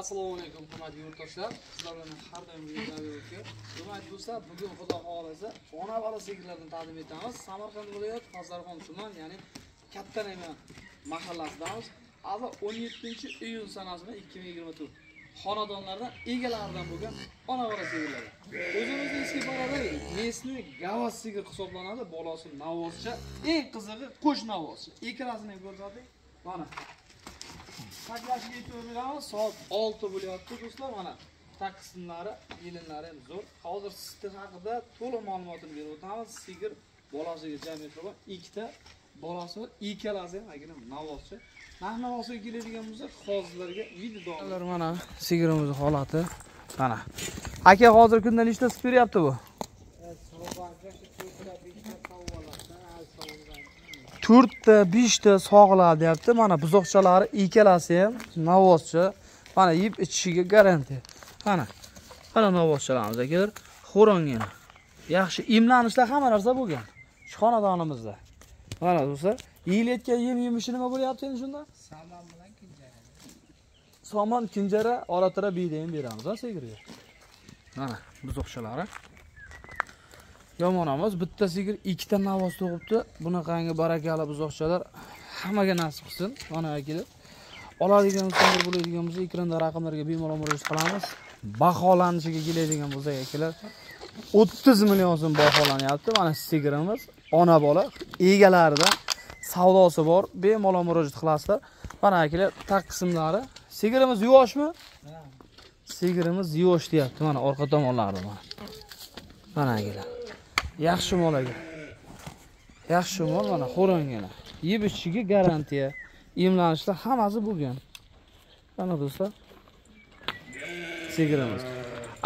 assalomu alaykum hurmatli yurtdoshlar sizlar bilan har doim videoga hurmatli do'stlar bugun xudo xohlasa ona bola sigirlarni taqdim etamiz samarqand viloyati fazlarxon tuman ya'ni katta nayman mahallasidamiz avval o'n yettinchi iyun sanasi bilan ikki ming yigirma to'rt xonadonlardan egalaridan bo'lgan ona bola sigirlar o'zimizni eski parada nesli gavas sigir hisoblanadi bolasi navozcha eng qizig'i qo'sh navozcha ikkalasini ko'rsating mana Taklashiga yetib beramiz. Soat 6 bo'lyapti do'stlar. Mana taq qismlari, yelinlari zo'r. Hozir siti haqida to'liq ma'lumotini berib o'tamiz. Sigir bolasiga jami bor. Ikkita bolasi bor. Ikkalasi ham agina navozchi. Narx navosiga keladigan bo'lsak, hozirlarga video davomida. Mana sigirimiz holati. Mana. Aka hozir kunda nechta sut beryapti bu? to'rtta beshta sog'lar deyapti mana buzoqchalari ikkalasi ham navozchi mana yeb ichishiga garantiya mana mana navozchalarimiz akalar xo'rongan yaxshi emlanishlar hamma narsa bo'lgan shu xonadonimizda mana do'stlar yeyilayotgan yem yemishi nima bo'lyapti endi shunda somon bilan kinjara somon kinjara ora biyda ham beramiz a sigirga mana buzoqchalari yomon emas bitta sigir ikkita navoz tug'ibdi bunaqangi barakali buzoqchalar hammaga nasib qilsin mana akalar oladigan so'mlar bo'ladigan bo'lsa ekranda raqamlarga bemalol murojaat qilamiz baholanishiga keladigan bo'lsak akalar o'ttiz million so'm baholanyapti mana sigirimiz ona bola egalaridan savdosi bor bemalol murojaat qilasizlar mana akalar tag qismlari sigirimiz yuvoshmi sigirimiz yuvosh deyapti mana orqa tomonlarida mana mana akalar yaxshi mol aka yaxshi mol mana xo'rongina yeb ichishiga garantiya emlanishda hammasi bo'lgan mana do'stlar sigirimiz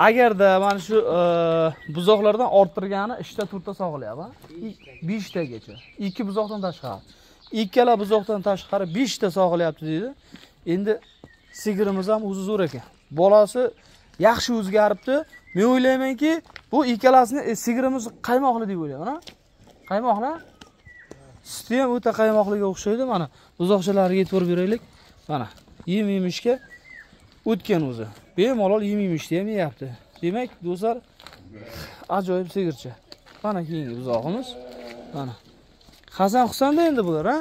agarda mana shu e, buzoqlardan orttirgani uchta to'rtta sog'ilyapti beshtagacha ikki buzoqdan tashqari ikkala buzoqdan tashqari beshta sog'ilyapti deydi endi sigirimiz ham o'zi zo'r ekan bolasi yaxshi o'zgaribdi men o'ylaymanki bu ikkalasini e, sigirimiz qaymoqli deb o'ylayman qaymoqli suti ham o'ta qaymoqliga o'xshaydi mana buzoqchalariga yetib beraylik mana yem yemishga o'tgan o'zi bemalol yem yemishni ham yeyapti demak do'stlar ajoyib sigircha mana keyingi buzog'imiz mana hasan husanda endi bular a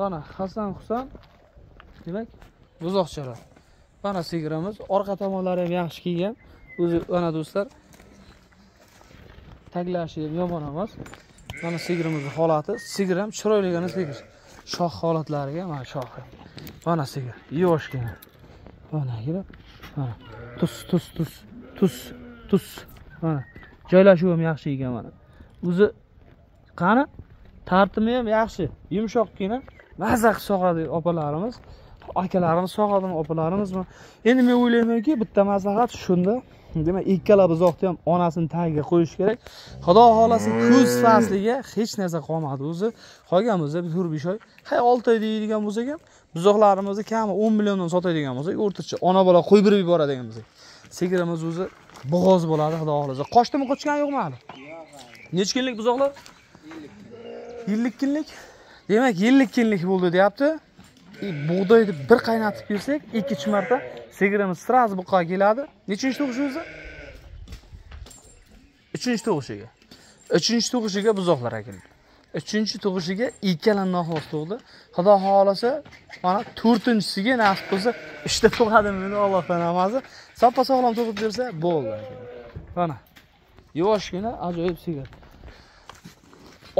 mana hasan husan demak buzoqchalar mana sigirimiz orqa tomonlari ham yaxshi kiygan o'zi mana do'stlar taglashi ham yomon emas mana sigirimizni holati sigir ham chiroyligina sigir shox holatlariga mana shoxi mana sigir yoshgina mana kirib mana tus tus tus tus tus mana joylashuvi ham yaxshi ekan mana o'zi qani tartimi ham yaxshi yumshoqgina maza qilib sog'adi opalarimiz akalarimiz soqadimi opalarimizmi endi men o'ylaymanki bitta maslahat shunda demak ikkala buzoqni ham onasini tagiga qo'yish kerak xudo xohlasa kuz fasliga hech narsa qolmadi o'zi qolgan bo'lsa to'rt besh oy hay olti oy deydigan bo'lsak ham buzoqlarimizni kami o'n milliondan sotadigan bo'lsak o'rtacha ona bola qo'ydirib yuboradigan bo'lsak sigirimiz o'zi bo'g'oz bo'ladi xudo xohlasa qochdimi qochgani yo'qmi hali nechi kunlik buzoqlar ellik kunlik demak ellik kunlik bo'ldi deyapti bug'doyni bir qaynatib bersak ikki uch marta sigirimiz strasburgqa keladi nechinchi tug'ish o'zi uchinchi tug'ishiga uchinchi tug'ishiga buzoqlar keldi uchinchi tug'ishiga ikkala noxo's tug'di xudo xohlasa mana to'rtinchisiga nasib qilsa uchta tug'adi meni allohdan namazi soppa sog'lom tug'ib bersa bo'ldi mana yuvoshgina ajoyib sigir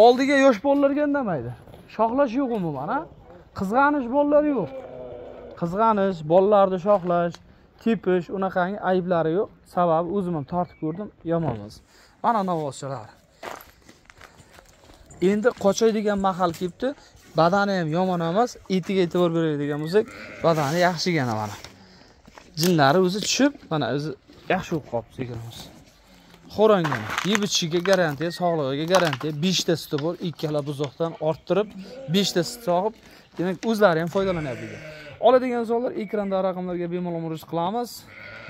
oldiga yosh bolalarga indamaydi shoxlash yo'q umuman qizg'anish bolalar yo'q qizg'anish bolalarni shoxlash tepish unaqangi ayblari yo'q sababi o'zim ham tortib ko'rdim yomon emas mana novvozchalar endi qochadigan mahal kelibdi badani ham yomon emas etiga e'tibor beradigan bo'lsak badani yaxshigina mana jinlari o'zi tushib mana o'zi yaxshi bo'lib qolibdi sigirimiz xo'rangan yeb ichishiga garantiya sog'lig'iga garantiya beshta suti bor ikkala buzoqdan orttirib beshta sut sog'ib demak o'zlari ham foydalanyapti oladigan insonlar ekrandagi raqamlarga bemalol murojaat qilamiz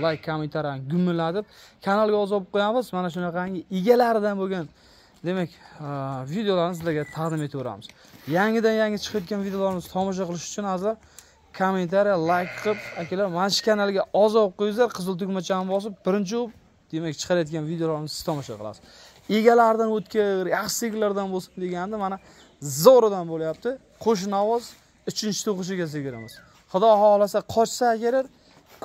layk kommentariyani gumillatib kanalga obza olib qo'yamiz mana shunaqangi egalaridan bo'lgan demak uh, videolarni sizlarga taqdim etaveramiz yangidan yangi chiqayotgan videolarimizni tomosha qilish uchun azizlar kommentariya layk qilib akalar mana shu kanalga obza olib qo'yingizlar qizil tugmachani bosib birinchi bo'lib demak chiqarayotgan videolarimizni siz tomosha qilasiz egalaridan o'tkir yaxshiliklaridan bo'lsin deganda mana zo'ridan bo'lyapti qo'shni ovoz uchinchi to'qishiga sigiramiz xudo xohlasa qochsa agar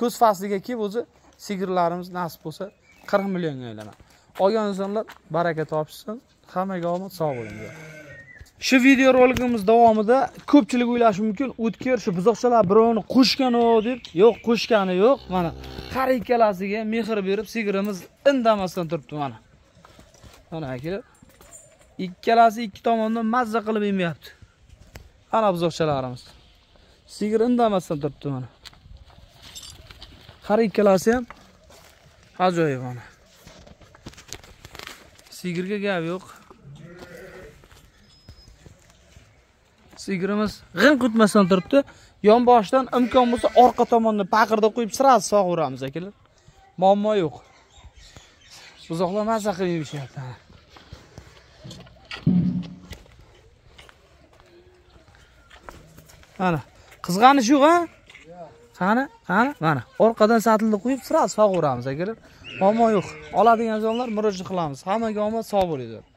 kuz fasliga kelib o'zi sigirlarimiz nasib bo'lsa qirq millionga aylanadi olgan insonlar baraka topishsin hammaga omad sog' bo'ling shu videorolikimiz davomida ko'pchilik o'ylashi mumkin o'tkir shu buzoqchalar birovni qo'shganu deb yo'q qo'shgani yo'q mana har ikkalasiga mehr berib sigirimiz indamasdan turibdi mana mana kelib ikkalasi ikki tomondan mazza qilib emyapti ana buzoqchalarimiz sigir indamasdan turibdi mana har ikkalasi ham ajoyib mana sigirga gap yo'q sigirimiz g'in kutmasdan turibdi yonboshidan imkon bo'lsa orqa tomonni paqirda qo'yib сразу sog'averamiz akalar muammo yo'q buzoqlar mazza qilib yemishyapti mana qizg'anish yo'q a qani qani mana orqadan satilni qo'yib sira sog'averamiz agar muammo yo'q oladigan insonlar murojaat qilamiz hammaga omad sog' bo'linglar